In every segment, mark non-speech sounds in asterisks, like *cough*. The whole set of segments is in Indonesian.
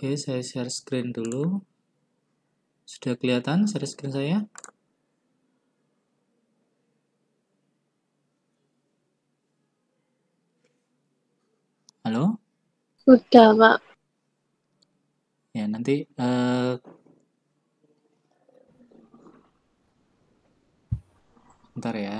Oke, saya share screen dulu. Sudah kelihatan share screen saya? Halo? Sudah, Pak. Ya, nanti uh, bentar ya.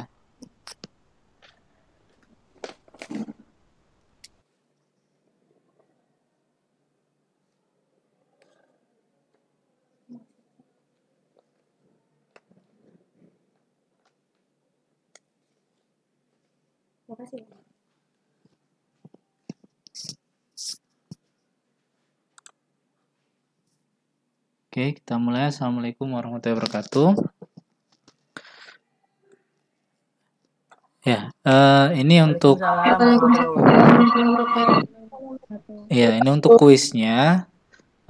Oke, kita mulai. Assalamualaikum warahmatullahi wabarakatuh. Ya, uh, ini untuk. Ya, ini untuk kuisnya.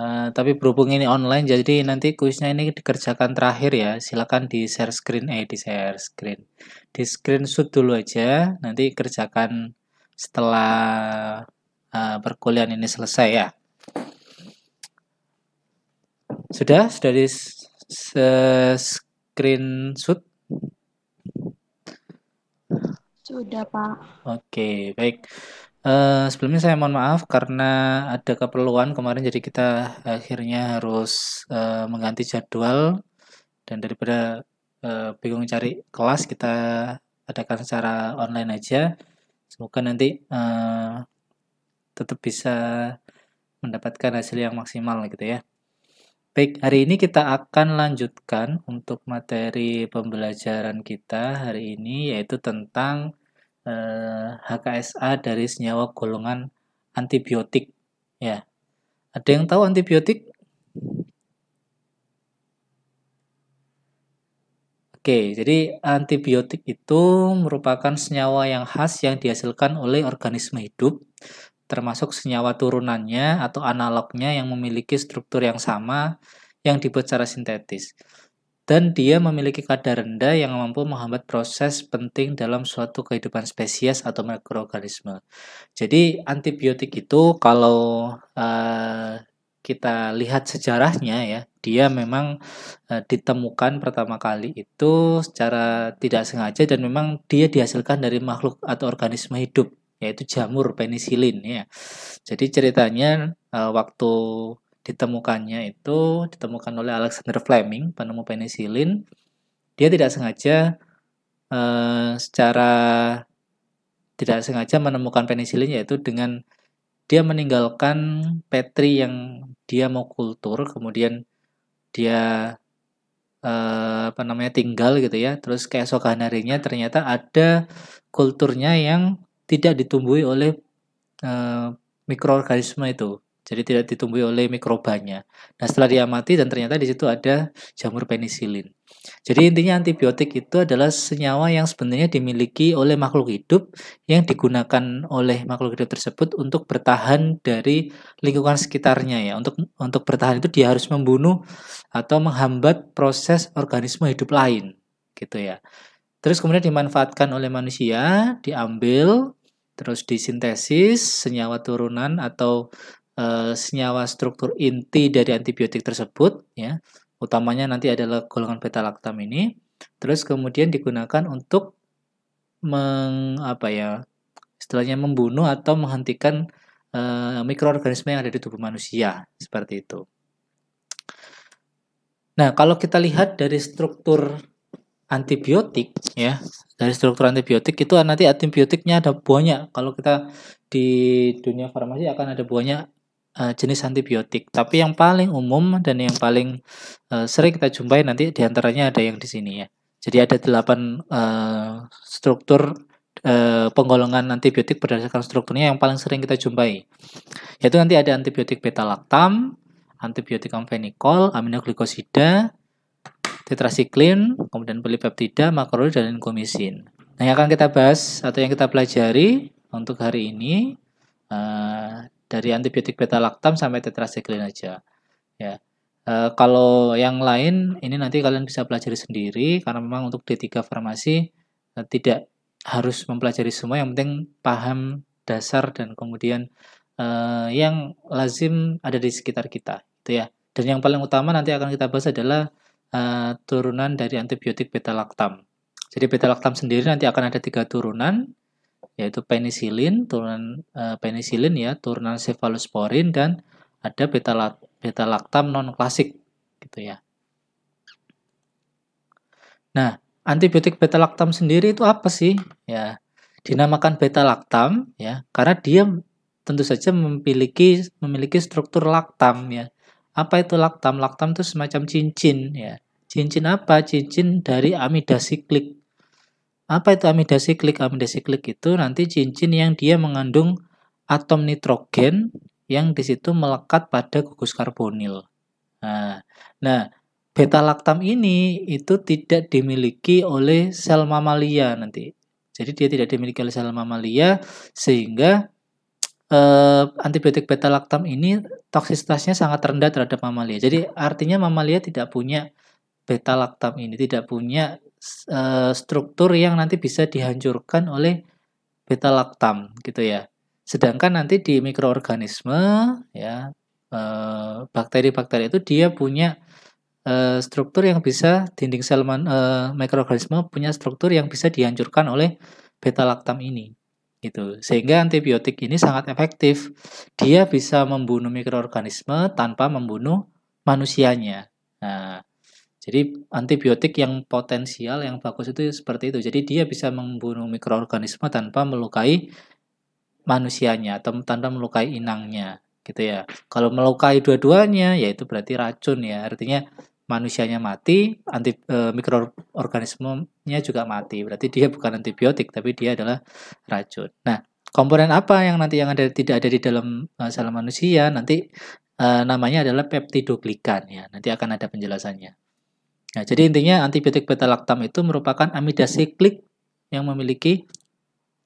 Eh, tapi berhubung ini online, jadi nanti kuisnya ini dikerjakan terakhir ya. Silakan di share screen, eh di share screen, di screenshot dulu aja. Nanti kerjakan setelah uh, perkuliahan ini selesai ya. Sudah, sudah di screenshot. Sudah pak. Oke, okay, baik. Eh, sebelumnya saya mohon maaf karena ada keperluan kemarin jadi kita akhirnya harus, uh, mengganti jadwal dan daripada, uh, bingung cari kelas kita adakan secara online aja. Semoga nanti, uh, tetap bisa mendapatkan hasil yang maksimal gitu ya. Baik, hari ini kita akan lanjutkan untuk materi pembelajaran kita hari ini yaitu tentang eh, HKSA dari senyawa golongan antibiotik ya. Ada yang tahu antibiotik? Oke, jadi antibiotik itu merupakan senyawa yang khas yang dihasilkan oleh organisme hidup, termasuk senyawa turunannya atau analognya yang memiliki struktur yang sama yang dibuat secara sintetis dan dia memiliki kadar rendah yang mampu menghambat proses penting dalam suatu kehidupan spesies atau mikroorganisme. Jadi antibiotik itu kalau uh, kita lihat sejarahnya ya, dia memang uh, ditemukan pertama kali itu secara tidak sengaja dan memang dia dihasilkan dari makhluk atau organisme hidup yaitu jamur penisilin ya. Jadi ceritanya uh, waktu ditemukannya itu ditemukan oleh Alexander Fleming, penemu penisilin. Dia tidak sengaja uh, secara tidak sengaja menemukan penisilin yaitu dengan dia meninggalkan petri yang dia mau kultur, kemudian dia uh, apa namanya tinggal gitu ya. Terus keesokan harinya ternyata ada kulturnya yang tidak ditumbuhi oleh uh, mikroorganisme itu jadi tidak ditumbuhi oleh mikrobanya. Nah setelah diamati dan ternyata di situ ada jamur penisilin. Jadi intinya antibiotik itu adalah senyawa yang sebenarnya dimiliki oleh makhluk hidup yang digunakan oleh makhluk hidup tersebut untuk bertahan dari lingkungan sekitarnya ya. Untuk untuk bertahan itu dia harus membunuh atau menghambat proses organisme hidup lain gitu ya. Terus kemudian dimanfaatkan oleh manusia, diambil, terus disintesis senyawa turunan atau Eh, senyawa struktur inti dari antibiotik tersebut ya utamanya nanti adalah golongan beta laktam ini terus kemudian digunakan untuk meng, apa ya Setelahnya membunuh atau menghentikan e, mikroorganisme yang ada di tubuh manusia seperti itu nah kalau kita lihat dari struktur antibiotik ya dari struktur antibiotik itu nanti antibiotiknya ada banyak. kalau kita di dunia farmasi akan ada banyak uh, jenis antibiotik. Tapi yang paling umum dan yang paling uh, sering kita jumpai nanti diantaranya ada yang di sini ya. Jadi ada delapan uh, struktur uh, penggolongan antibiotik berdasarkan strukturnya yang paling sering kita jumpai. Yaitu nanti ada antibiotik beta laktam, antibiotik amfenikol, aminoglikosida, tetrasiklin, kemudian polipeptida, makrolid dan linkomisin. Nah, yang akan kita bahas atau yang kita pelajari untuk hari ini uh, dari antibiotik beta laktam sampai tetrasiklin aja ya e, kalau yang lain ini nanti kalian bisa pelajari sendiri karena memang untuk D3 farmasi e, tidak harus mempelajari semua yang penting paham dasar dan kemudian e, yang lazim ada di sekitar kita itu ya dan yang paling utama nanti akan kita bahas adalah e, turunan dari antibiotik beta laktam jadi beta laktam sendiri nanti akan ada tiga turunan yaitu penisilin turunan e, eh, penisilin ya turunan cephalosporin dan ada beta beta laktam non klasik gitu ya. Nah, antibiotik beta laktam sendiri itu apa sih? Ya, dinamakan beta laktam ya karena dia tentu saja memiliki memiliki struktur laktam ya. Apa itu laktam? Laktam itu semacam cincin ya. Cincin apa? Cincin dari amida siklik apa itu amida siklik? Amida siklik itu nanti cincin yang dia mengandung atom nitrogen yang di situ melekat pada gugus karbonil. Nah, nah beta laktam ini itu tidak dimiliki oleh sel mamalia nanti. Jadi dia tidak dimiliki oleh sel mamalia sehingga eh, antibiotik beta laktam ini toksisitasnya sangat rendah terhadap mamalia. Jadi artinya mamalia tidak punya beta laktam ini, tidak punya Eh, struktur yang nanti bisa dihancurkan oleh beta laktam gitu ya. Sedangkan nanti di mikroorganisme ya eh, bakteri-bakteri itu dia punya eh, struktur yang bisa dinding sel mikroorganisme punya struktur yang bisa dihancurkan oleh beta laktam ini gitu sehingga antibiotik ini sangat efektif dia bisa membunuh mikroorganisme tanpa membunuh manusianya nah jadi antibiotik yang potensial yang bagus itu seperti itu. Jadi dia bisa membunuh mikroorganisme tanpa melukai manusianya atau tanpa melukai inangnya gitu ya. Kalau melukai dua-duanya yaitu berarti racun ya. Artinya manusianya mati, anti e, mikroorganismenya juga mati. Berarti dia bukan antibiotik tapi dia adalah racun. Nah, komponen apa yang nanti yang ada tidak ada di dalam masalah e, sel manusia nanti e, namanya adalah peptidoglikan ya. Nanti akan ada penjelasannya. Nah, jadi intinya antibiotik beta-laktam itu merupakan amida siklik yang memiliki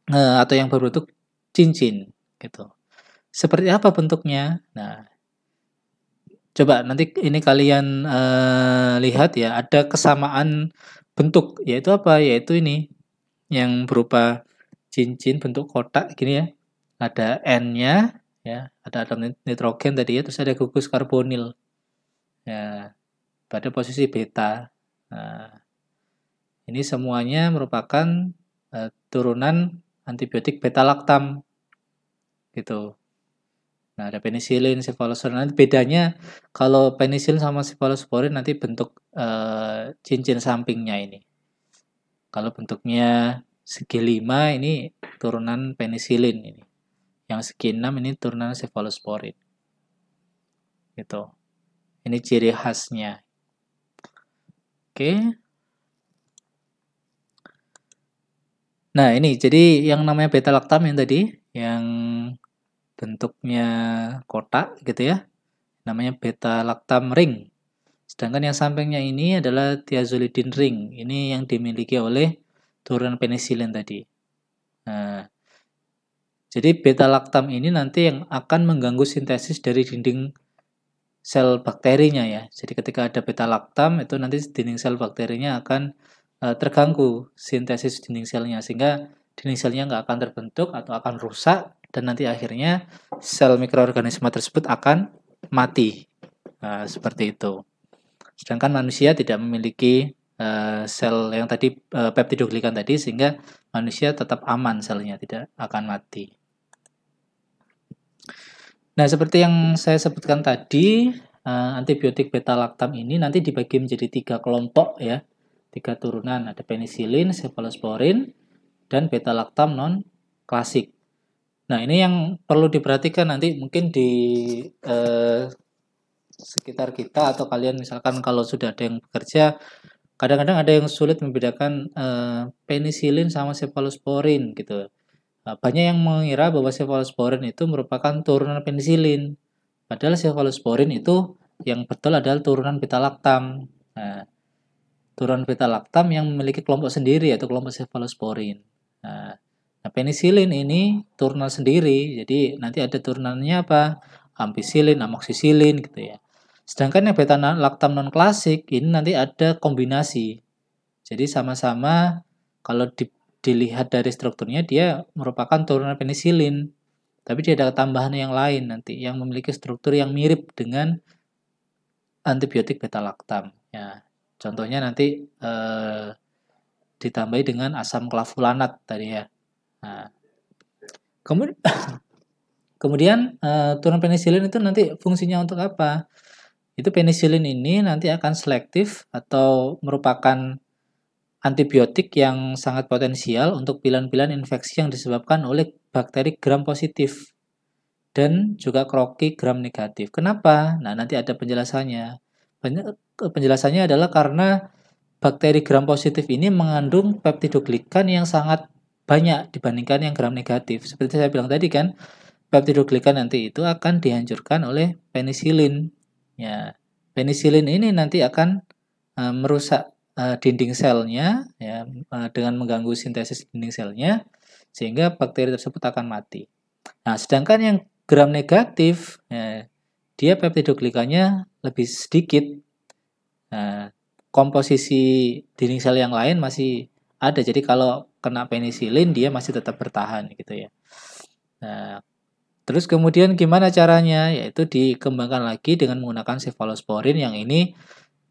e, atau yang berbentuk cincin gitu. Seperti apa bentuknya? Nah, coba nanti ini kalian e, lihat ya, ada kesamaan bentuk yaitu apa? Yaitu ini yang berupa cincin bentuk kotak gini ya. Ada N-nya ya, ada atom nitrogen tadi ya, terus ada gugus karbonil. Ya, pada posisi beta. Nah, ini semuanya merupakan uh, turunan antibiotik beta laktam gitu. Nah, ada penisilin, sifalosporin. Nanti bedanya kalau penisilin sama sifalosporin nanti bentuk uh, cincin sampingnya ini. Kalau bentuknya segi 5 ini turunan penisilin ini. Yang segi 6 ini turunan sifalosporin. Gitu. Ini ciri khasnya. Oke. Nah, ini jadi yang namanya beta laktam yang tadi yang bentuknya kotak gitu ya. Namanya beta laktam ring. Sedangkan yang sampingnya ini adalah tiazolidin ring. Ini yang dimiliki oleh turunan penisilin tadi. Nah, jadi beta laktam ini nanti yang akan mengganggu sintesis dari dinding sel bakterinya ya. Jadi ketika ada beta laktam itu nanti dinding sel bakterinya akan uh, terganggu sintesis dinding selnya sehingga dinding selnya nggak akan terbentuk atau akan rusak dan nanti akhirnya sel mikroorganisme tersebut akan mati uh, seperti itu. Sedangkan manusia tidak memiliki uh, sel yang tadi uh, peptidoglikan tadi sehingga manusia tetap aman selnya tidak akan mati. Nah, seperti yang saya sebutkan tadi, eh, antibiotik beta laktam ini nanti dibagi menjadi tiga kelompok ya, tiga turunan. Ada penisilin, cephalosporin, dan beta laktam non klasik. Nah, ini yang perlu diperhatikan nanti mungkin di eh, sekitar kita atau kalian misalkan kalau sudah ada yang bekerja, kadang-kadang ada yang sulit membedakan eh, penisilin sama cephalosporin gitu banyak yang mengira bahwa cephalosporin itu merupakan turunan penisilin. Padahal cephalosporin itu yang betul adalah turunan beta-laktam. Nah, turunan beta-laktam yang memiliki kelompok sendiri yaitu kelompok cephalosporin. Nah, nah penisilin ini turunan sendiri. Jadi nanti ada turunannya apa? Ampicillin, amoxicillin gitu ya. Sedangkan yang beta laktam non klasik ini nanti ada kombinasi. Jadi sama-sama kalau di dilihat dari strukturnya dia merupakan turunan penisilin. Tapi dia ada tambahan yang lain nanti yang memiliki struktur yang mirip dengan antibiotik beta laktam. Ya, contohnya nanti eh, ditambahi dengan asam klavulanat tadi ya. Nah, kemudian *coughs* Kemudian eh, turunan penisilin itu nanti fungsinya untuk apa? Itu penisilin ini nanti akan selektif atau merupakan antibiotik yang sangat potensial untuk pilihan-pilihan infeksi yang disebabkan oleh bakteri gram positif dan juga kroki gram negatif. Kenapa? Nah, nanti ada penjelasannya. Eh, penjelasannya adalah karena bakteri gram positif ini mengandung peptidoglikan yang sangat banyak dibandingkan yang gram negatif. Seperti saya bilang tadi kan, peptidoglikan nanti itu akan dihancurkan oleh penisilin. Ya, penisilin ini nanti akan eh, merusak Eh, dinding selnya ya, eh, dengan mengganggu sintesis dinding selnya sehingga bakteri tersebut akan mati. Nah, sedangkan yang gram negatif ya, dia peptidoglikanya lebih sedikit. Nah, komposisi dinding sel yang lain masih ada. Jadi kalau kena penisilin dia masih tetap bertahan gitu ya. Nah, Terus kemudian gimana caranya? Yaitu dikembangkan lagi dengan menggunakan cefalosporin yang ini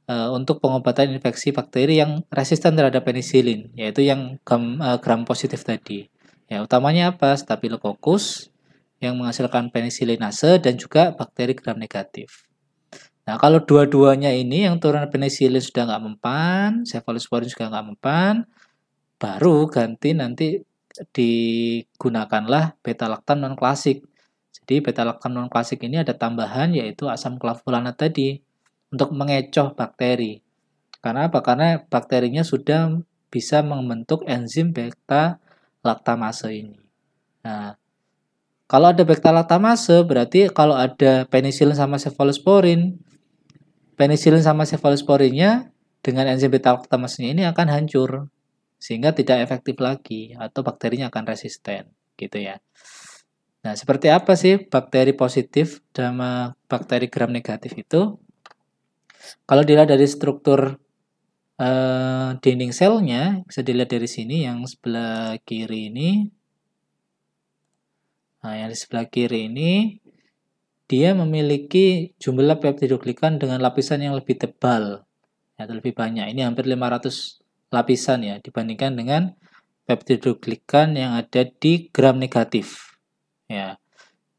Eh, untuk pengobatan infeksi bakteri yang resisten terhadap penisilin, yaitu yang gram, uh, eh, gram positif tadi. Ya, utamanya apa? Staphylococcus yang menghasilkan penisilinase dan juga bakteri gram negatif. Nah, kalau dua-duanya ini yang turun penisilin sudah nggak mempan, cephalosporin juga nggak mempan, baru ganti nanti digunakanlah beta laktam non klasik. Jadi beta laktam non klasik ini ada tambahan yaitu asam klavulanat tadi untuk mengecoh bakteri. Karena apa? Karena bakterinya sudah bisa membentuk enzim beta laktamase ini. Nah, kalau ada beta-laktamase, berarti kalau ada penisilin sama cephalosporin, penisilin sama cephalosporinnya dengan enzim beta laktamase ini akan hancur, sehingga tidak efektif lagi, atau bakterinya akan resisten, gitu ya. Nah, seperti apa sih bakteri positif sama bakteri gram negatif itu? Kalau dilihat dari struktur uh, dinding selnya, bisa dilihat dari sini yang sebelah kiri ini. Nah, yang di sebelah kiri ini, dia memiliki jumlah peptidoglikan dengan lapisan yang lebih tebal, ya, atau lebih banyak. Ini hampir 500 lapisan ya, dibandingkan dengan peptidoglikan yang ada di gram negatif. Ya.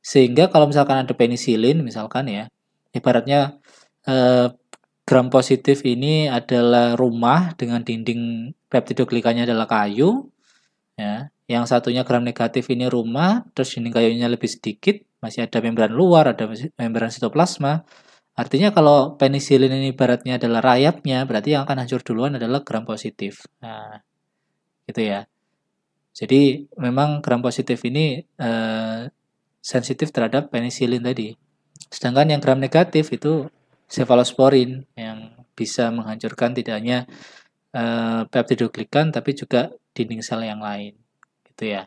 Sehingga kalau misalkan ada penisilin misalkan ya, ibaratnya eh, Gram positif ini adalah rumah dengan dinding peptidoglikanya adalah kayu. Ya. Yang satunya gram negatif ini rumah, terus dinding kayunya lebih sedikit, masih ada membran luar, ada membran sitoplasma. Artinya kalau penisilin ini baratnya adalah rayapnya, berarti yang akan hancur duluan adalah gram positif. Nah, gitu ya. Jadi memang gram positif ini eh, sensitif terhadap penisilin tadi. Sedangkan yang gram negatif itu cefalosporin yang bisa menghancurkan tidak hanya uh, eh, peptidoglikan tapi juga dinding sel yang lain gitu ya.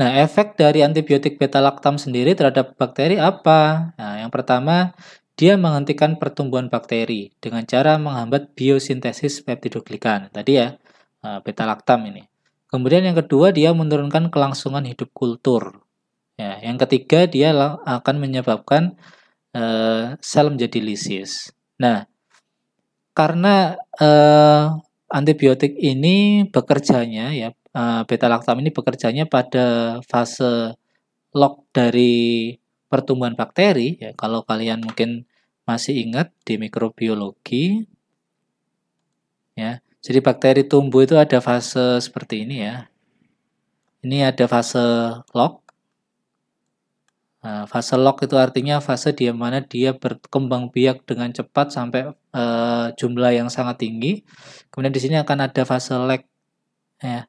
Nah, efek dari antibiotik beta-laktam sendiri terhadap bakteri apa? Nah, yang pertama, dia menghentikan pertumbuhan bakteri dengan cara menghambat biosintesis peptidoglikan. Tadi ya, eh, beta-laktam ini. Kemudian yang kedua, dia menurunkan kelangsungan hidup kultur. Ya, yang ketiga dia akan menyebabkan uh, sel menjadi lisis. Nah, karena uh, antibiotik ini bekerjanya ya uh, eh, beta laktam ini bekerjanya pada fase lock dari pertumbuhan bakteri ya kalau kalian mungkin masih ingat di mikrobiologi ya. Jadi bakteri tumbuh itu ada fase seperti ini ya. Ini ada fase lock, Nah, fase lock itu artinya fase di mana dia berkembang biak dengan cepat sampai e, jumlah yang sangat tinggi. Kemudian di sini akan ada fase lag. Ya.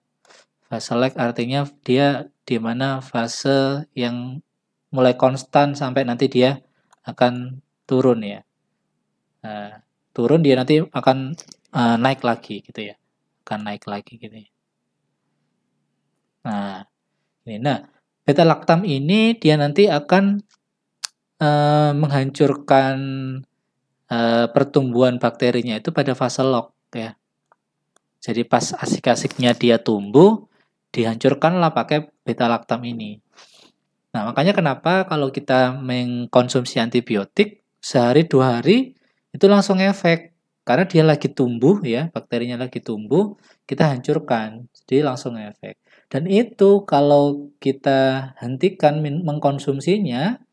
Fase lag artinya dia di mana fase yang mulai konstan sampai nanti dia akan turun ya. Nah, turun dia nanti akan e, naik lagi gitu ya. Akan naik lagi gitu ya. Nah, ini nah Beta laktam ini dia nanti akan uh, menghancurkan uh, pertumbuhan bakterinya itu pada fase lock ya. Jadi pas asik-asiknya dia tumbuh, dihancurkanlah pakai beta laktam ini. Nah, makanya kenapa kalau kita mengkonsumsi antibiotik sehari dua hari itu langsung efek karena dia lagi tumbuh ya bakterinya lagi tumbuh kita hancurkan jadi langsung efek dan itu kalau kita hentikan mengkonsumsinya,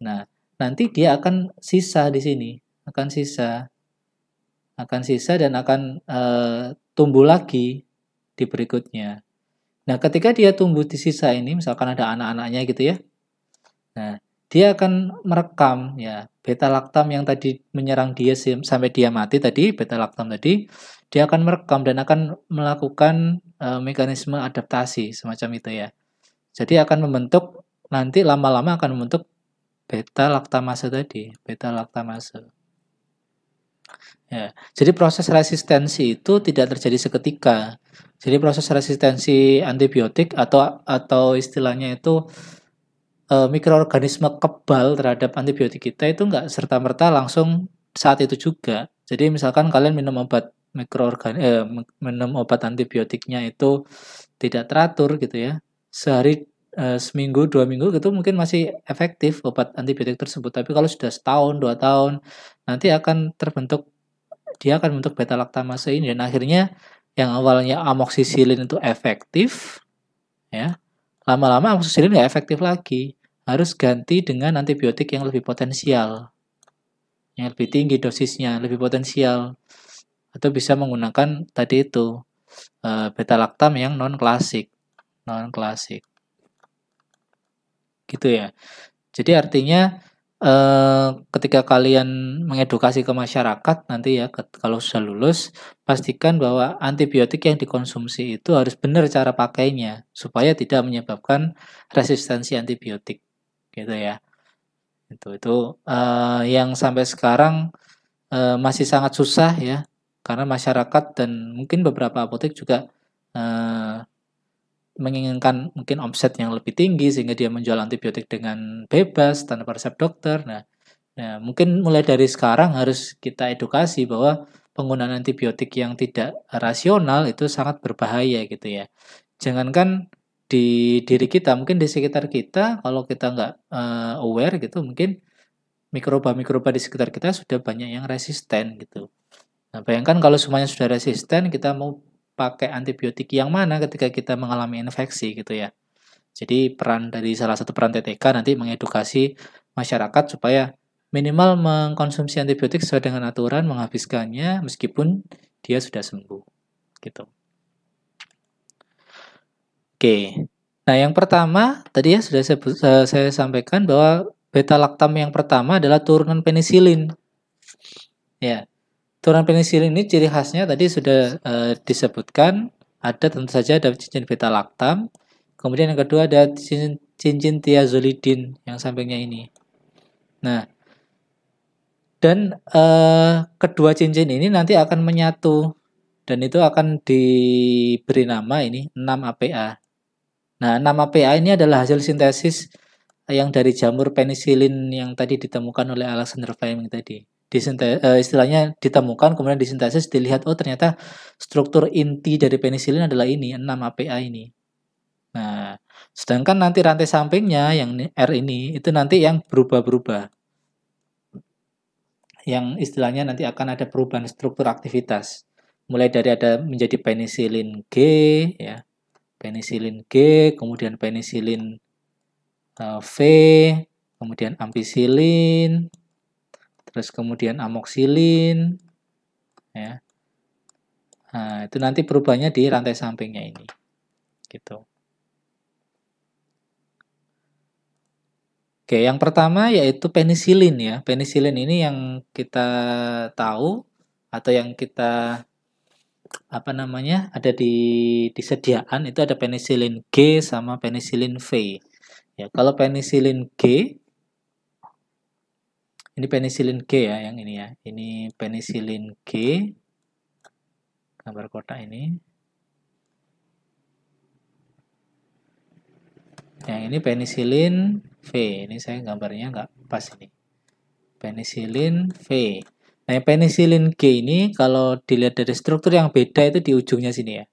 nah nanti dia akan sisa di sini, akan sisa, akan sisa dan akan e, tumbuh lagi di berikutnya. Nah ketika dia tumbuh di sisa ini, misalkan ada anak-anaknya gitu ya, nah dia akan merekam ya beta laktam yang tadi menyerang dia sampai dia mati tadi beta laktam tadi dia akan merekam dan akan melakukan e, mekanisme adaptasi semacam itu ya. Jadi akan membentuk nanti lama-lama akan membentuk beta laktamase tadi, beta laktamase. Ya, jadi proses resistensi itu tidak terjadi seketika. Jadi proses resistensi antibiotik atau atau istilahnya itu e, mikroorganisme kebal terhadap antibiotik kita itu enggak serta merta langsung saat itu juga. Jadi misalkan kalian minum obat mikroorgan eh, minum obat antibiotiknya itu tidak teratur gitu ya sehari eh, seminggu dua minggu gitu mungkin masih efektif obat antibiotik tersebut tapi kalau sudah setahun dua tahun nanti akan terbentuk dia akan bentuk beta laktamase ini dan akhirnya yang awalnya amoksisilin itu efektif ya lama-lama amoksisilin nggak efektif lagi harus ganti dengan antibiotik yang lebih potensial yang lebih tinggi dosisnya lebih potensial atau bisa menggunakan tadi itu eh, beta laktam yang non klasik non klasik gitu ya jadi artinya eh, ketika kalian mengedukasi ke masyarakat nanti ya kalau sudah lulus pastikan bahwa antibiotik yang dikonsumsi itu harus benar cara pakainya supaya tidak menyebabkan resistensi antibiotik gitu ya itu itu uh, yang sampai sekarang uh, masih sangat susah ya karena masyarakat dan mungkin beberapa apotek juga uh, menginginkan mungkin omset yang lebih tinggi sehingga dia menjual antibiotik dengan bebas tanpa resep dokter. Nah, nah mungkin mulai dari sekarang harus kita edukasi bahwa penggunaan antibiotik yang tidak rasional itu sangat berbahaya gitu ya. Jangankan di diri kita, mungkin di sekitar kita kalau kita nggak uh, aware gitu, mungkin mikroba-mikroba di sekitar kita sudah banyak yang resisten gitu. Nah, bayangkan kalau semuanya sudah resisten, kita mau pakai antibiotik yang mana ketika kita mengalami infeksi gitu ya. Jadi peran dari salah satu peran TTK nanti mengedukasi masyarakat supaya minimal mengkonsumsi antibiotik sesuai dengan aturan menghabiskannya meskipun dia sudah sembuh gitu. Oke. Nah, yang pertama tadi ya sudah saya, eh, saya sampaikan bahwa beta laktam yang pertama adalah turunan penisilin. Ya, Turunan penisilin ini ciri khasnya tadi sudah uh, disebutkan ada tentu saja ada cincin beta laktam. Kemudian yang kedua ada cincin, cincin tiazolidin yang sampingnya ini. Nah, dan uh, kedua cincin ini nanti akan menyatu dan itu akan diberi nama ini 6APA. Nah, 6APA ini adalah hasil sintesis yang dari jamur penisilin yang tadi ditemukan oleh Alexander Fleming tadi disintesis uh, eh, istilahnya ditemukan kemudian disintesis dilihat oh ternyata struktur inti dari penisilin adalah ini 6 APA ini. Nah, sedangkan nanti rantai sampingnya yang R ini itu nanti yang berubah-berubah. Yang istilahnya nanti akan ada perubahan struktur aktivitas. Mulai dari ada menjadi penisilin G ya. Penisilin G, kemudian penisilin eh, V, kemudian ampisilin, terus kemudian amoksilin ya nah, itu nanti berubahnya di rantai sampingnya ini gitu Oke, yang pertama yaitu penisilin ya. Penisilin ini yang kita tahu atau yang kita apa namanya? ada di disediaan itu ada penisilin G sama penisilin V. Ya, kalau penisilin G ini penicillin G ya yang ini ya. Ini penicillin G. Gambar kotak ini. Yang ini penicillin V. Ini saya gambarnya nggak pas ini. Penicillin V. Nah, yang penicillin G ini kalau dilihat dari struktur yang beda itu di ujungnya sini ya.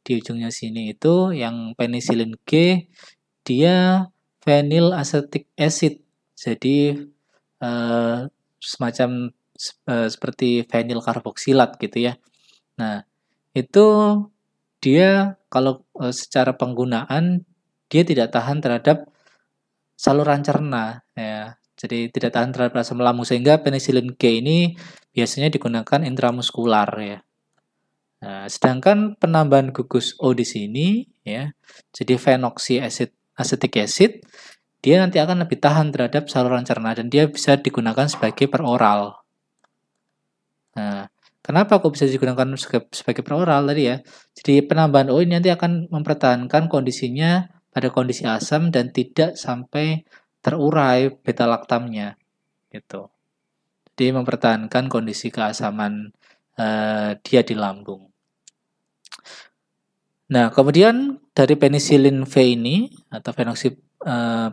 Di ujungnya sini itu yang penicillin G dia fenil acetic acid. Jadi uh, semacam uh, seperti vinyl karboksilat gitu ya. Nah, itu dia kalau uh, secara penggunaan dia tidak tahan terhadap saluran cerna ya. Jadi tidak tahan terhadap asam lambung sehingga penicillin G ini biasanya digunakan intramuskular ya. Nah, sedangkan penambahan gugus O di sini ya, jadi fenoxy acid acetic acid dia nanti akan lebih tahan terhadap saluran cerna dan dia bisa digunakan sebagai peroral. Nah, kenapa kok bisa digunakan sebagai peroral tadi ya? Jadi penambahan O nanti akan mempertahankan kondisinya pada kondisi asam dan tidak sampai terurai beta laktamnya gitu. Jadi mempertahankan kondisi keasaman eh, dia di lambung. Nah, kemudian dari penicillin V ini atau fenoksi uh,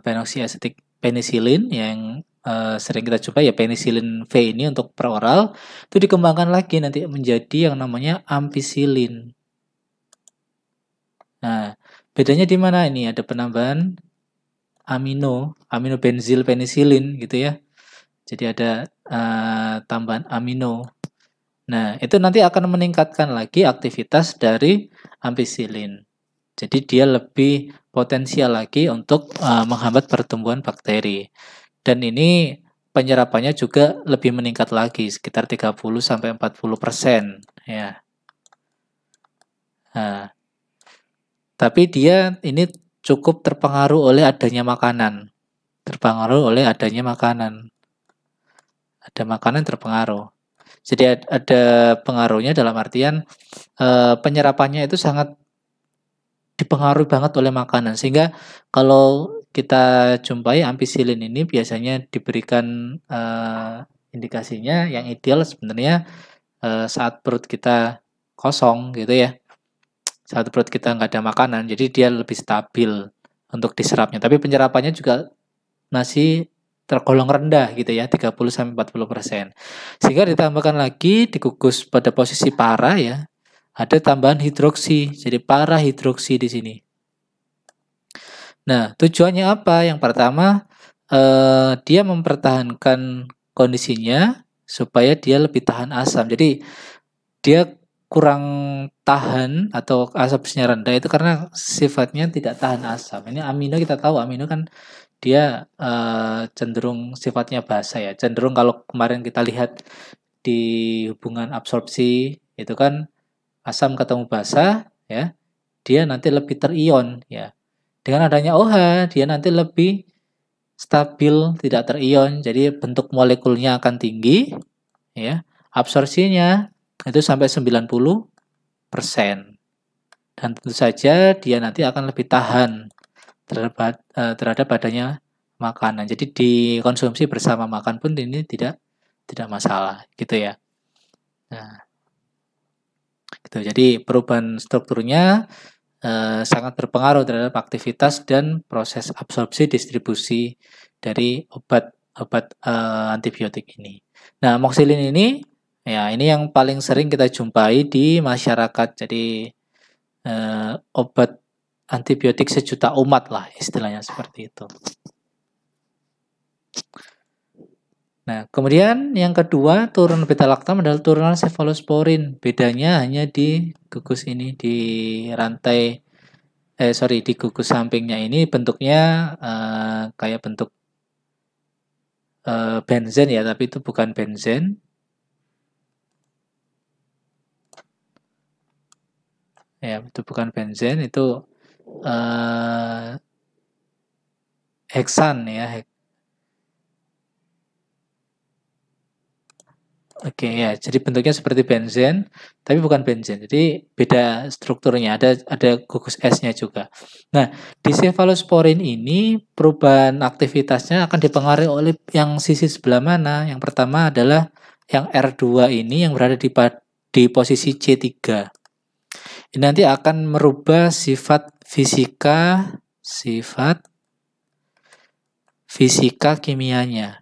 penicillin yang uh, sering kita coba ya penicillin V ini untuk peroral itu dikembangkan lagi nanti menjadi yang namanya ampisilin. Nah, bedanya di mana ini ada penambahan amino, amino benzil penisilin gitu ya. Jadi ada uh, tambahan amino. Nah, itu nanti akan meningkatkan lagi aktivitas dari ampisilin. Jadi dia lebih potensial lagi untuk uh, menghambat pertumbuhan bakteri. Dan ini penyerapannya juga lebih meningkat lagi sekitar 30 sampai 40 persen ya. Nah, tapi dia ini cukup terpengaruh oleh adanya makanan, terpengaruh oleh adanya makanan. Ada makanan terpengaruh. Jadi ada pengaruhnya dalam artian eh, penyerapannya itu sangat dipengaruhi banget oleh makanan sehingga kalau kita jumpai ampicillin ini biasanya diberikan uh, indikasinya yang ideal sebenarnya uh, saat perut kita kosong gitu ya saat perut kita nggak ada makanan jadi dia lebih stabil untuk diserapnya tapi penyerapannya juga masih tergolong rendah gitu ya 30 40 persen sehingga ditambahkan lagi dikukus pada posisi parah ya ada tambahan hidroksi, jadi para hidroksi di sini. Nah, tujuannya apa? Yang pertama, eh, dia mempertahankan kondisinya supaya dia lebih tahan asam. Jadi dia kurang tahan atau asapnya rendah itu karena sifatnya tidak tahan asam. Ini amino kita tahu amino kan dia eh, cenderung sifatnya basa ya. Cenderung kalau kemarin kita lihat di hubungan absorpsi itu kan asam ketemu basah, ya dia nanti lebih terion ya dengan adanya OH dia nanti lebih stabil tidak terion jadi bentuk molekulnya akan tinggi ya absorpsinya itu sampai 90 persen dan tentu saja dia nanti akan lebih tahan terhadap eh, terhadap adanya makanan jadi dikonsumsi bersama makan pun ini tidak tidak masalah gitu ya nah Gitu. Jadi perubahan strukturnya eh, sangat berpengaruh terhadap aktivitas dan proses absorpsi distribusi dari obat obat eh, antibiotik ini. Nah, moksilin ini ya ini yang paling sering kita jumpai di masyarakat. Jadi eh, obat antibiotik sejuta umat lah istilahnya seperti itu. Nah, kemudian yang kedua, turunan beta laktam adalah turunan cephalosporin. Bedanya hanya di gugus ini di rantai eh sorry di gugus sampingnya ini bentuknya uh, kayak bentuk uh, benzen ya, tapi itu bukan benzen. Ya, itu bukan benzen, itu uh, eh, heksan ya, hek Oke okay, ya, jadi bentuknya seperti benzen, tapi bukan benzen. Jadi beda strukturnya, ada ada gugus esnya juga. Nah, di cephalosporin ini perubahan aktivitasnya akan dipengaruhi oleh yang sisi sebelah mana. Yang pertama adalah yang R2 ini yang berada di di posisi C3. Ini nanti akan merubah sifat fisika, sifat fisika kimianya.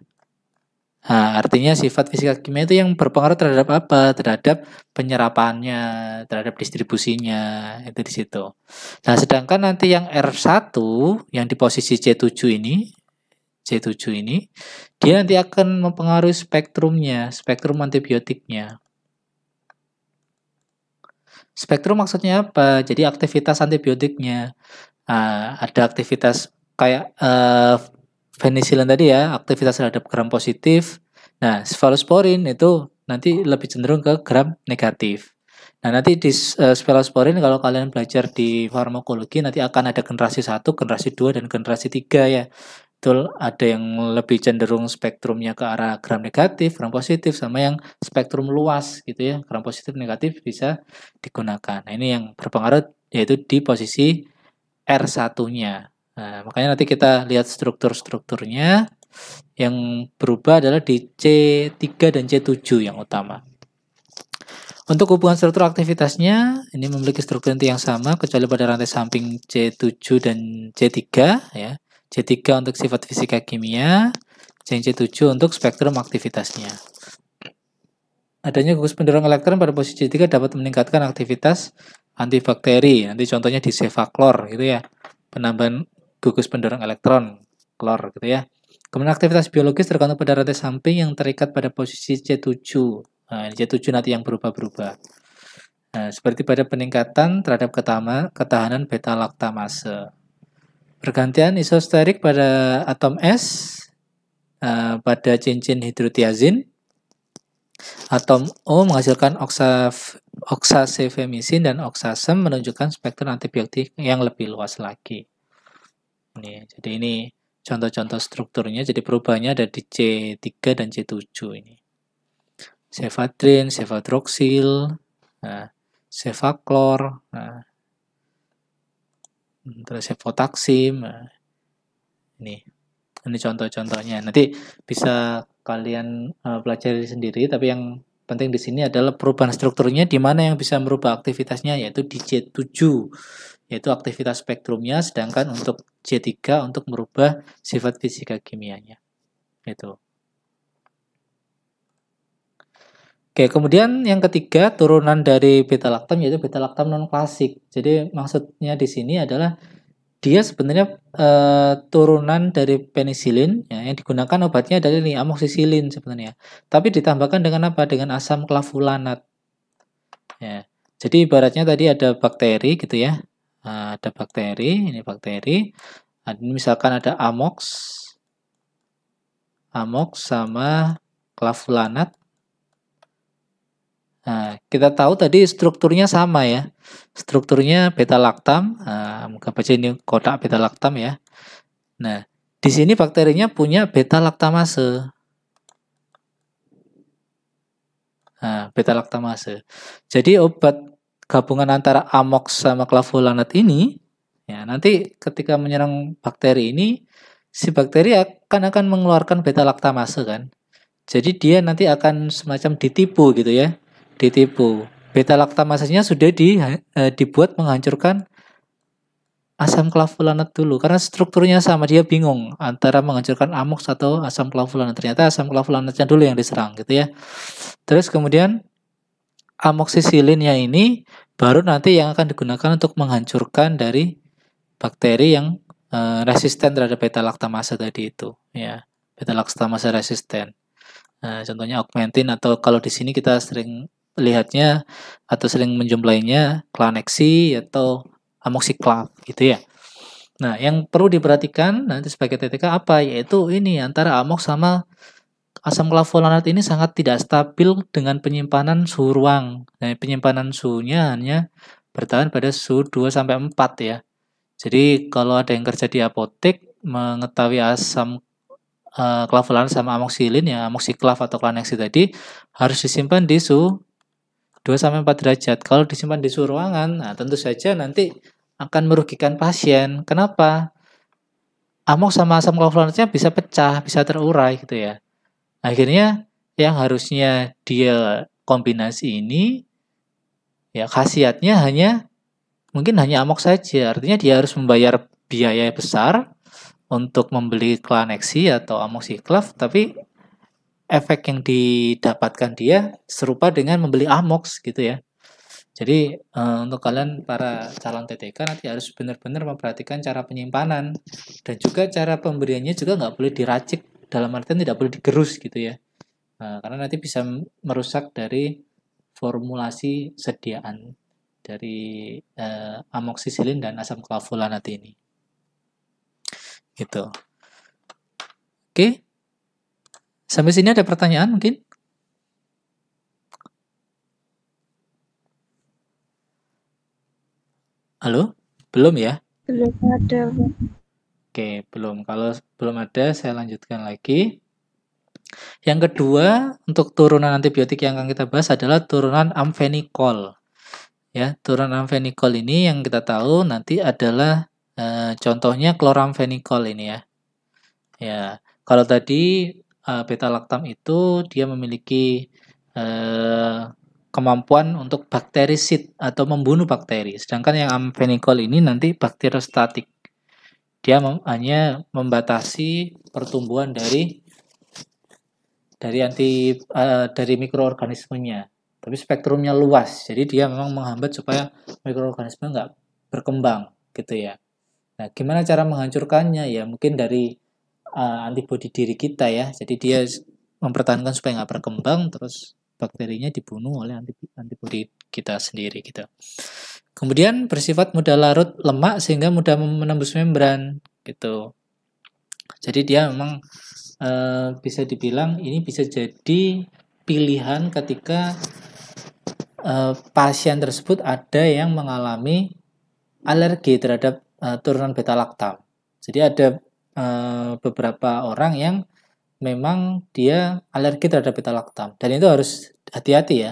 Nah, artinya sifat fisika kimia itu yang berpengaruh terhadap apa? Terhadap penyerapannya, terhadap distribusinya, itu di situ. Nah, sedangkan nanti yang R1 yang di posisi C7 ini, C7 ini, dia nanti akan mempengaruhi spektrumnya, spektrum antibiotiknya. Spektrum maksudnya apa? Jadi aktivitas antibiotiknya. Nah, ada aktivitas kayak uh, penicillin tadi ya, aktivitas terhadap gram positif. Nah, cephalosporin itu nanti lebih cenderung ke gram negatif. Nah, nanti di uh, eh, cephalosporin kalau kalian belajar di farmakologi nanti akan ada generasi 1, generasi 2 dan generasi 3 ya. Betul, ada yang lebih cenderung spektrumnya ke arah gram negatif, gram positif sama yang spektrum luas gitu ya. Gram positif negatif bisa digunakan. Nah, ini yang berpengaruh yaitu di posisi R1-nya. Nah, makanya nanti kita lihat struktur-strukturnya. Yang berubah adalah di C3 dan C7 yang utama. Untuk hubungan struktur aktivitasnya, ini memiliki struktur inti yang sama kecuali pada rantai samping C7 dan C3 ya. C3 untuk sifat fisika kimia, C7 untuk spektrum aktivitasnya. Adanya gugus pendorong elektron pada posisi C3 dapat meningkatkan aktivitas antibakteri. Nanti contohnya di sevaklor gitu ya. Penambahan gugus pendorong elektron, klor gitu ya. Kemudian aktivitas biologis tergantung pada rantai samping yang terikat pada posisi C7. Nah, C7 nanti yang berubah-berubah. Nah, seperti pada peningkatan terhadap ketama, ketahanan beta-laktamase. Pergantian isosterik pada atom S uh, pada cincin hidrotiazin. Atom O menghasilkan oksaf, oksasefemisin dan oksasem menunjukkan spektrum antibiotik yang lebih luas lagi. Ini, jadi ini contoh-contoh strukturnya. Jadi perubahannya ada di C3 dan C7 ini. Cefadrin, cefadroxil, nah, sevaklor, nah, terus Nah, ini, ini contoh-contohnya. Nanti bisa kalian uh, pelajari sendiri. Tapi yang penting di sini adalah perubahan strukturnya di mana yang bisa merubah aktivitasnya yaitu di C7 yaitu aktivitas spektrumnya, sedangkan untuk C3 untuk merubah sifat fisika kimianya. Itu. Oke, kemudian yang ketiga turunan dari beta laktam yaitu beta laktam non klasik. Jadi maksudnya di sini adalah dia sebenarnya e, turunan dari penisilin ya, yang digunakan obatnya dari ini amoksisilin sebenarnya. Tapi ditambahkan dengan apa? Dengan asam klavulanat. Ya. Jadi ibaratnya tadi ada bakteri gitu ya. Nah, ada bakteri, ini bakteri. Nah, ini misalkan ada amox, amox sama clavulanat. Nah, kita tahu tadi strukturnya sama ya. Strukturnya beta laktam. Nah, mungkin baca ini kotak beta laktam ya. Nah, di sini bakterinya punya beta laktamase. Nah, beta laktamase. Jadi obat gabungan antara amok sama klavolanat ini, ya nanti ketika menyerang bakteri ini, si bakteri akan akan mengeluarkan beta laktamase kan. Jadi dia nanti akan semacam ditipu gitu ya, ditipu. Beta laktamasenya sudah di, eh, dibuat menghancurkan asam klavulanat dulu karena strukturnya sama dia bingung antara menghancurkan amoks atau asam klavulanat ternyata asam klavulanatnya dulu yang diserang gitu ya terus kemudian amoksisilinnya ini baru nanti yang akan digunakan untuk menghancurkan dari bakteri yang uh, resisten terhadap beta laktamase tadi itu ya beta laktamase resisten nah, contohnya augmentin atau kalau di sini kita sering lihatnya atau sering menjumlahinya klanexi atau Amoxiclav gitu ya nah yang perlu diperhatikan nanti sebagai TTK apa yaitu ini antara amok sama Asam flavonoid ini sangat tidak stabil dengan penyimpanan suhu ruang. Nah, penyimpanan suhunya hanya bertahan pada suhu 2 sampai 4 ya. Jadi kalau ada yang kerja di apotek mengetahui asam uh, sama amoksilin ya amoksiklav atau klaneksi tadi harus disimpan di suhu 2 sampai 4 derajat. Kalau disimpan di suhu ruangan, nah tentu saja nanti akan merugikan pasien. Kenapa? Amok sama asam klavulanatnya bisa pecah, bisa terurai gitu ya. Akhirnya yang harusnya dia kombinasi ini ya khasiatnya hanya mungkin hanya amok saja. Artinya dia harus membayar biaya besar untuk membeli klaneksi atau amoxiclav tapi efek yang didapatkan dia serupa dengan membeli amox gitu ya. Jadi eh, untuk kalian para calon TTK nanti harus benar-benar memperhatikan cara penyimpanan dan juga cara pemberiannya juga nggak boleh diracik dalam artian tidak boleh digerus gitu ya uh, karena nanti bisa merusak dari formulasi sediaan dari uh, amoksisilin dan asam nanti ini gitu oke sampai sini ada pertanyaan mungkin halo belum ya belum ada Oke, belum. Kalau belum ada, saya lanjutkan lagi. Yang kedua, untuk turunan antibiotik yang akan kita bahas adalah turunan amfenikol. Ya, turunan amfenikol ini yang kita tahu nanti adalah e, contohnya kloramfenikol ini ya. Ya, kalau tadi e, eh, beta laktam itu dia memiliki e, kemampuan untuk bakterisid atau membunuh bakteri. Sedangkan yang amfenikol ini nanti bakterostatik dia mem hanya membatasi pertumbuhan dari dari anti uh, dari mikroorganismenya tapi spektrumnya luas jadi dia memang menghambat supaya mikroorganisme nggak berkembang gitu ya nah gimana cara menghancurkannya ya mungkin dari uh, antibodi diri kita ya jadi dia mempertahankan supaya nggak berkembang terus bakterinya dibunuh oleh antibodi kita sendiri gitu Kemudian bersifat mudah larut lemak sehingga mudah menembus membran gitu. Jadi dia memang e, bisa dibilang ini bisa jadi pilihan ketika e, pasien tersebut ada yang mengalami alergi terhadap e, turunan beta laktam. Jadi ada e, beberapa orang yang memang dia alergi terhadap beta laktam dan itu harus hati-hati ya.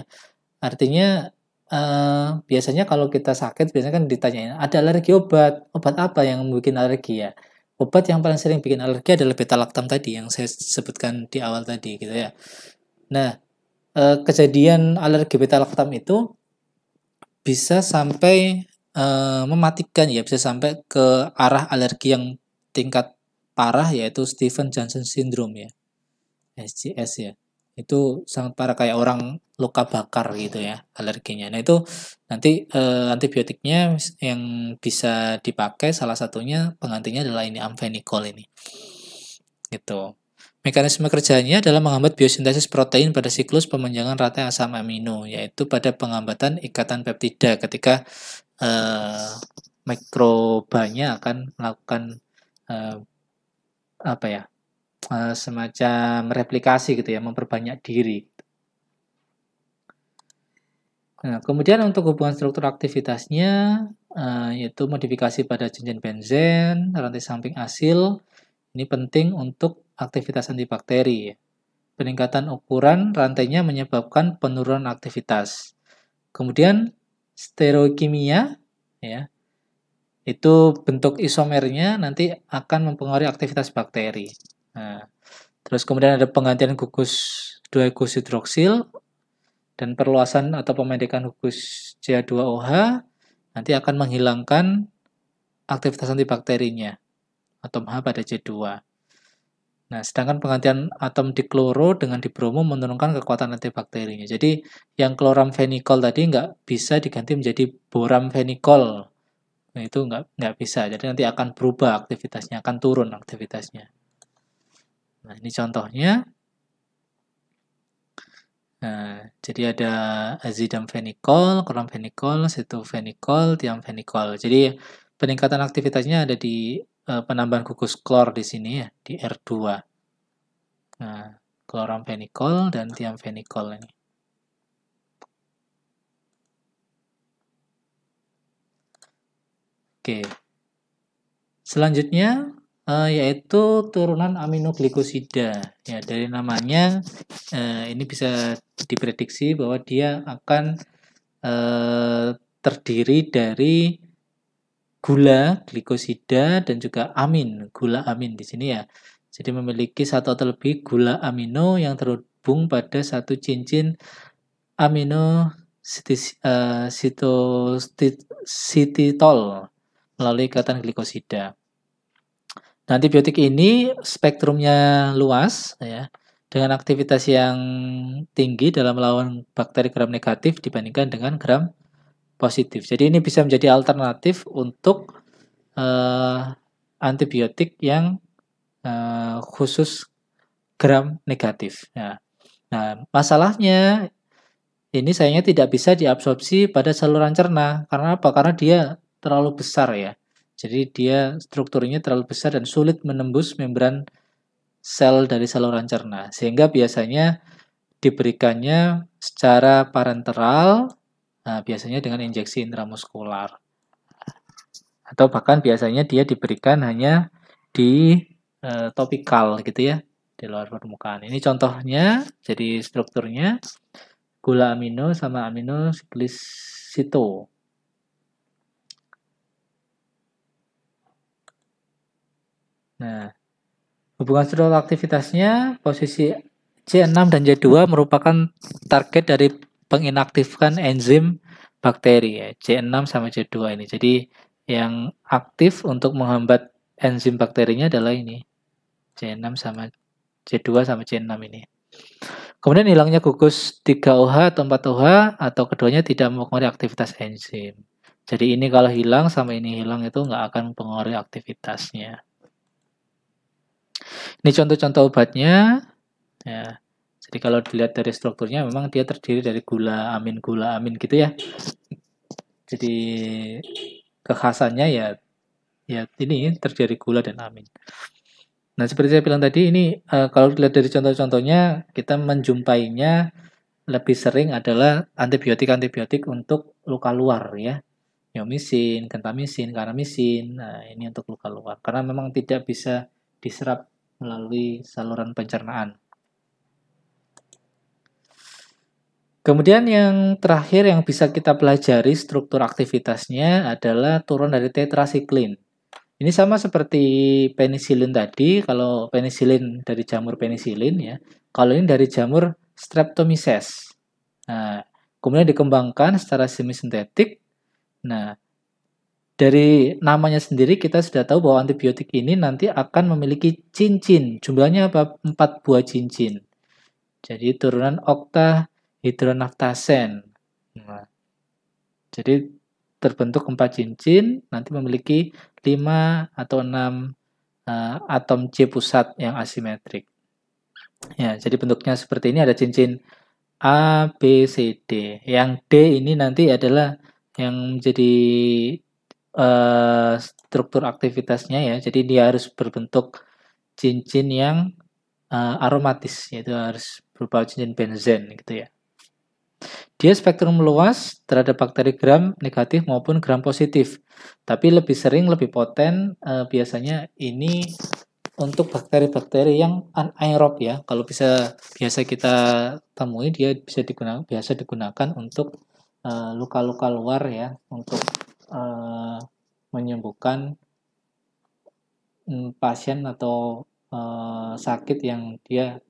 Artinya Eh, biasanya kalau kita sakit biasanya kan ditanyain ada alergi obat obat apa yang bikin alergi ya obat yang paling sering bikin alergi adalah beta laktam tadi yang saya sebutkan di awal tadi gitu ya nah eh, kejadian alergi beta laktam itu bisa sampai eh, mematikan ya bisa sampai ke arah alergi yang tingkat parah yaitu Stephen Johnson syndrome ya SJS ya itu sangat parah kayak orang luka bakar gitu ya alerginya. Nah itu nanti e, antibiotiknya yang bisa dipakai salah satunya penggantinya adalah ini amphenicol ini. Gitu. Mekanisme kerjanya adalah menghambat biosintesis protein pada siklus pemenjangan rantai asam amino, yaitu pada penghambatan ikatan peptida ketika e, mikrobanya akan melakukan e, apa ya semacam replikasi gitu ya, memperbanyak diri Nah, kemudian untuk hubungan struktur aktivitasnya, uh, yaitu modifikasi pada cincin benzen, rantai samping asil, ini penting untuk aktivitas antibakteri. Peningkatan ukuran rantainya menyebabkan penurunan aktivitas. Kemudian stereokimia, ya, itu bentuk isomernya nanti akan mempengaruhi aktivitas bakteri. Nah, terus kemudian ada penggantian gugus dua gugus hidroksil dan perluasan atau pemendekan gugus J2OH nanti akan menghilangkan aktivitas antibakterinya atom H pada c 2 Nah, sedangkan penggantian atom di kloro dengan di bromo menurunkan kekuatan antibakterinya. Jadi, yang kloramfenikol tadi nggak bisa diganti menjadi boramfenikol. Nah, itu nggak, nggak bisa. Jadi, nanti akan berubah aktivitasnya, akan turun aktivitasnya. Nah, ini contohnya. Nah, jadi ada azidam situ fenikol, sitofenikol, fenikol. Jadi peningkatan aktivitasnya ada di uh, penambahan gugus klor di sini ya, di R2. Nah, fenikol dan fenikol ini. Oke. Selanjutnya uh, yaitu turunan aminoglikosida. Ya, dari namanya uh, ini bisa diprediksi bahwa dia akan uh, terdiri dari gula glikosida dan juga amin, gula amin di sini ya. Jadi memiliki satu atau lebih gula amino yang terhubung pada satu cincin amino melalui ikatan glikosida. Nah, antibiotik ini spektrumnya luas ya, dengan aktivitas yang tinggi dalam melawan bakteri gram negatif dibandingkan dengan gram positif. Jadi ini bisa menjadi alternatif untuk uh, antibiotik yang uh, khusus gram negatif. Ya. nah, masalahnya ini sayangnya tidak bisa diabsorpsi pada saluran cerna. Karena apa? Karena dia terlalu besar ya. Jadi dia strukturnya terlalu besar dan sulit menembus membran sel dari saluran cerna. Sehingga biasanya diberikannya secara parenteral, nah biasanya dengan injeksi intramuskular. Atau bahkan biasanya dia diberikan hanya di e, topikal gitu ya, di luar permukaan. Ini contohnya, jadi strukturnya gula amino sama amino siklisito. Nah, hubungan struktural aktivitasnya posisi C6 dan c 2 merupakan target dari penginaktifkan enzim bakteri ya. C6 sama C2 ini. Jadi yang aktif untuk menghambat enzim bakterinya adalah ini. C6 sama C2 sama C6 ini. Kemudian hilangnya gugus 3OH atau 4OH atau keduanya tidak mempengaruhi aktivitas enzim. Jadi ini kalau hilang sama ini hilang itu nggak akan mempengaruhi aktivitasnya. Ini contoh-contoh obatnya. Ya. Jadi kalau dilihat dari strukturnya memang dia terdiri dari gula amin gula amin gitu ya. Jadi kekhasannya ya ya ini terdiri gula dan amin. Nah, seperti saya bilang tadi ini uh, kalau dilihat dari contoh-contohnya kita menjumpainya lebih sering adalah antibiotik-antibiotik untuk luka luar ya. Neomisin, gentamisin, karamisin. Nah, ini untuk luka luar karena memang tidak bisa diserap melalui saluran pencernaan. Kemudian yang terakhir yang bisa kita pelajari struktur aktivitasnya adalah turun dari tetrasiklin. Ini sama seperti penisilin tadi, kalau penisilin dari jamur penisilin ya. Kalau ini dari jamur streptomyces. Nah, kemudian dikembangkan secara semisintetik. Nah, dari namanya sendiri kita sudah tahu bahwa antibiotik ini nanti akan memiliki cincin. Jumlahnya apa? 4 buah cincin. Jadi turunan oktahidronaftasen. Nah, jadi terbentuk 4 cincin, nanti memiliki 5 atau 6 uh, eh, atom C pusat yang asimetrik. Ya, jadi bentuknya seperti ini ada cincin A, B, C, D. Yang D ini nanti adalah yang menjadi Eh, struktur aktivitasnya ya. Jadi dia harus berbentuk cincin yang uh, aromatis, yaitu harus berupa cincin benzen gitu ya. Dia spektrum luas terhadap bakteri gram negatif maupun gram positif, tapi lebih sering lebih poten uh, biasanya ini untuk bakteri-bakteri yang anaerob ya. Kalau bisa biasa kita temui dia bisa digunakan biasa digunakan untuk luka-luka uh, luar ya, untuk Eh, menyembuhkan mm, pasien atau eh, sakit yang dia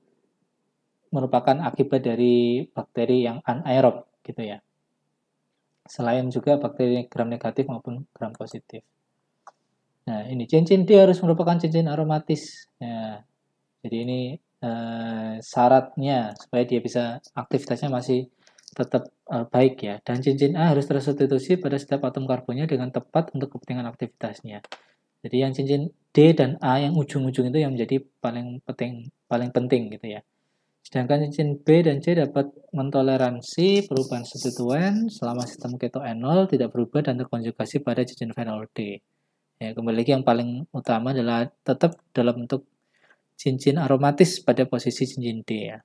merupakan akibat dari bakteri yang anaerob gitu ya. Selain juga bakteri gram negatif maupun gram positif. Nah, ini cincin dia harus merupakan cincin aromatis. Ya. Jadi ini eh, syaratnya supaya dia bisa aktivitasnya masih tetap uh, baik ya. Dan cincin A harus tersubstitusi pada setiap atom karbonnya dengan tepat untuk kepentingan aktivitasnya. Jadi yang cincin D dan A yang ujung-ujung itu yang menjadi paling penting, paling penting gitu ya. Sedangkan cincin B dan C dapat mentoleransi perubahan substituen selama sistem N0 tidak berubah dan terkonjugasi pada cincin vinyl D. Ya, kembali lagi yang paling utama adalah tetap dalam bentuk cincin aromatis pada posisi cincin D ya.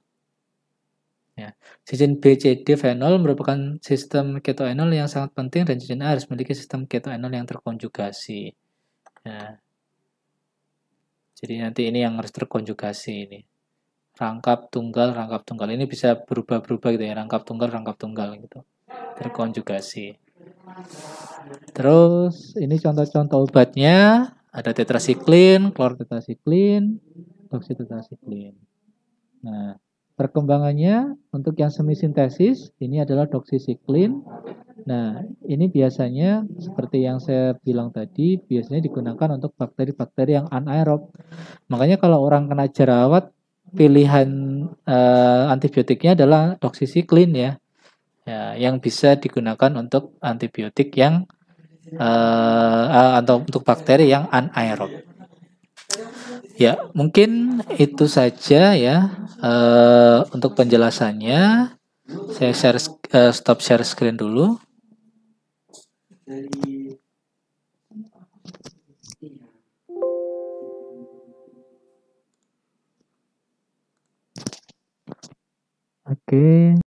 Ya. Cincin BCD fenol merupakan sistem ketoenol yang sangat penting dan cincin A harus memiliki sistem ketoenol yang terkonjugasi. Ya. jadi nanti ini yang harus terkonjugasi ini. Rangkap tunggal, rangkap tunggal ini bisa berubah-berubah gitu ya. Rangkap tunggal, rangkap tunggal gitu. Terkonjugasi. Terus ini contoh-contoh obatnya ada tetrasiklin, klor tetrasiklin, oksitetrasiklin. Nah, Perkembangannya untuk yang semisintesis ini adalah doxycycline. Nah, ini biasanya seperti yang saya bilang tadi, biasanya digunakan untuk bakteri-bakteri yang anaerob. Makanya kalau orang kena jerawat, pilihan uh, antibiotiknya adalah doxycycline ya. ya. Yang bisa digunakan untuk antibiotik yang uh, atau untuk bakteri yang anaerob. Ya, mungkin itu saja ya uh, untuk penjelasannya. Saya share uh, stop share screen dulu. Oke. Okay.